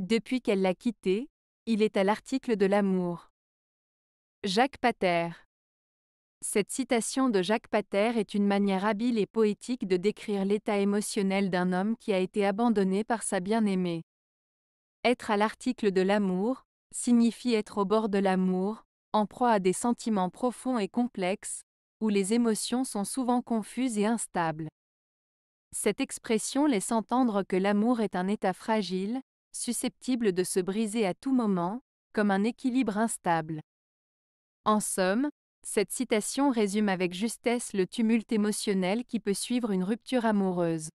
Depuis qu'elle l'a quitté, il est à l'article de l'amour. Jacques Pater. Cette citation de Jacques Pater est une manière habile et poétique de décrire l'état émotionnel d'un homme qui a été abandonné par sa bien-aimée. Être à l'article de l'amour signifie être au bord de l'amour, en proie à des sentiments profonds et complexes, où les émotions sont souvent confuses et instables. Cette expression laisse entendre que l'amour est un état fragile, susceptible de se briser à tout moment, comme un équilibre instable. En somme, cette citation résume avec justesse le tumulte émotionnel qui peut suivre une rupture amoureuse.